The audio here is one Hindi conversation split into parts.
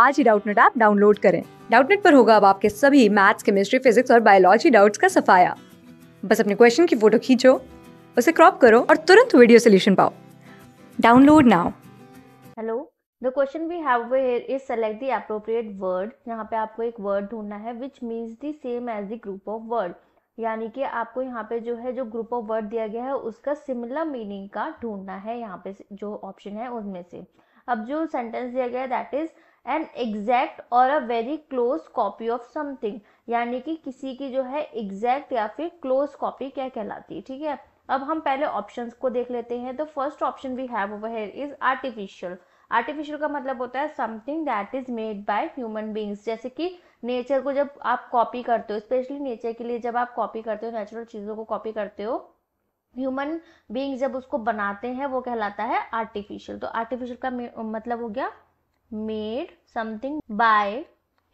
आज ही डाउटनेट ऐप डाउनलोड करें डाउटनेट पर होगा अब आपके सभी मैथ्स केमिस्ट्री फिजिक्स और बायोलॉजी डाउट्स का सफाया बस अपने क्वेश्चन की फोटो खींचो उसे क्रॉप करो और तुरंत वीडियो सोल्यूशन पाओ download now hello the question we have here is select the appropriate word यहाँ पे आपको एक वर्ड ढूंढना है which means the same as the group of word यानी कि आपको यहाँ पे जो है जो ग्रुप ऑफ वर्ड दिया गया है उसका सिमिलर मीनिंग का ढूंढना है यहाँ पे जो ऑप्शन है उनमें से अब जो सेंटेंस दिया गया है that is an exact or a very close copy of something यानी कि किसी की जो है एग्जैक्ट या फिर क्लोज कॉपी क्या कहलाती है ठीक है अब हम पहले ऑप्शंस को देख लेते हैं तो first option we have over here is artificial artificial का मतलब होता है something that is made by human beings जैसे कि नेचर को जब आप कॉपी करते हो स्पेशली नेचर के लिए जब आप कॉपी करते हो नेचुरल चीज़ों को कॉपी करते हो ह्यूमन बींग्स जब उसको बनाते हैं वो कहलाता है आर्टिफिशियल तो आर्टिफिशियल का मतलब हो गया मेड समथिंग बाय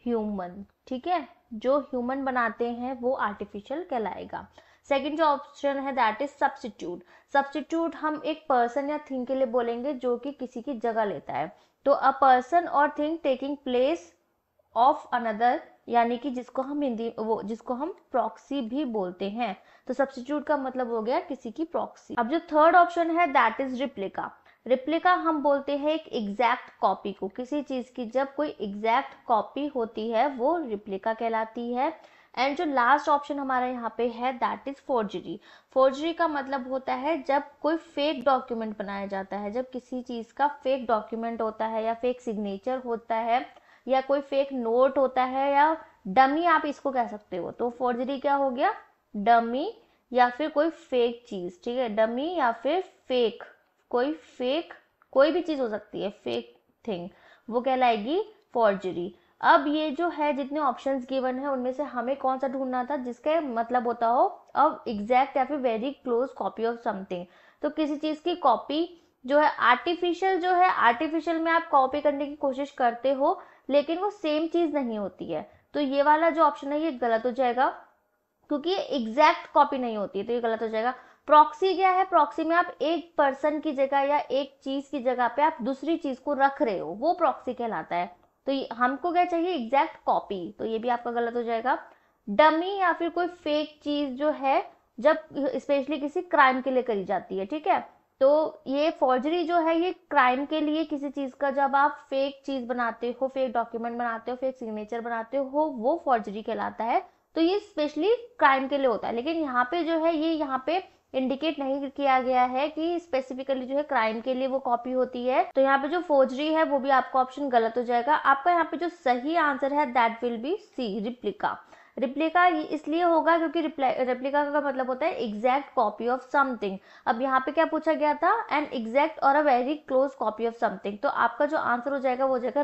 ह्यूमन ठीक है जो ह्यूमन बनाते हैं वो आर्टिफिशियल कहलाएगा सेकेंड जो ऑप्शन है दैट इज सब्सिट्यूट सब्सिट्यूट हम एक पर्सन या थिंग के लिए बोलेंगे जो कि किसी की जगह लेता है तो a person or thing taking place of another यानी कि जिसको हम हिंदी वो जिसको हम प्रॉक्सी भी बोलते हैं तो सब्सिट्यूट का मतलब हो गया किसी की प्रॉक्सी अब जो थर्ड ऑप्शन है दैट इज रिप्लिका रिप्लिका हम बोलते हैं एक एग्जैक्ट कॉपी को किसी चीज़ की जब कोई एग्जैक्ट कॉपी होती है वो रिप्लिका कहलाती है एंड जो लास्ट ऑप्शन हमारा यहाँ पे है दैट इज फोर्जरी फोर्जरी का मतलब होता है जब कोई फेक डॉक्यूमेंट बनाया जाता है जब किसी चीज़ का फेक डॉक्यूमेंट होता है या फेक सिग्नेचर होता है या कोई फेक नोट होता है या डमी आप इसको कह सकते हो तो फोर्जरी क्या हो गया डमी या फिर कोई फेक चीज़ ठीक है डमी या फिर फेक कोई फेक कोई भी चीज़ हो सकती है फेक थिंग वो कहलाएगी फॉर्जरी अब ये जो है जितने ऑप्शंस गिवन है उनमें से हमें कौन सा ढूंढना था जिसका मतलब होता हो अब एग्जैक्ट या फिर very close copy of something तो किसी चीज़ की कॉपी जो है आर्टिफिशियल जो है आर्टिफिशियल में आप कॉपी करने की कोशिश करते हो लेकिन वो सेम चीज़ नहीं होती है तो ये वाला जो ऑप्शन है ये गलत हो जाएगा क्योंकि एग्जैक्ट कॉपी नहीं होती तो ये गलत हो जाएगा प्रॉक्सी क्या है प्रॉक्सी में आप एक पर्सन की जगह या एक चीज की जगह पे आप दूसरी चीज को रख रहे हो वो प्रॉक्सी कहलाता है तो हमको क्या चाहिए एग्जैक्ट कॉपी तो ये भी आपका गलत हो जाएगा डमी या फिर कोई फेक चीज जो है जब स्पेशली किसी क्राइम के लिए करी जाती है ठीक है तो ये फॉर्जरी जो है ये क्राइम के लिए किसी चीज का जब आप फेक चीज बनाते हो फेक डॉक्यूमेंट बनाते हो फेक सिग्नेचर बनाते हो वो फॉर्जरी कहलाता है तो ये स्पेशली क्राइम के लिए होता है लेकिन यहाँ पे जो है ये यहाँ पे इंडिकेट नहीं किया गया है कि स्पेसिफिकली जो है क्राइम के लिए वो कॉपी होती है तो यहाँ पे जो फोजरी है वो भी आपका ऑप्शन गलत हो जाएगा आपका यहाँ पे जो सही आंसर है that will be C replica replica इसलिए होगा क्योंकि रिप्लिका का मतलब होता है एग्जैक्ट कॉपी ऑफ समथिंग अब यहाँ पे क्या पूछा गया था an exact or a very close copy of something तो आपका जो आंसर हो जाएगा वो हो जाएगा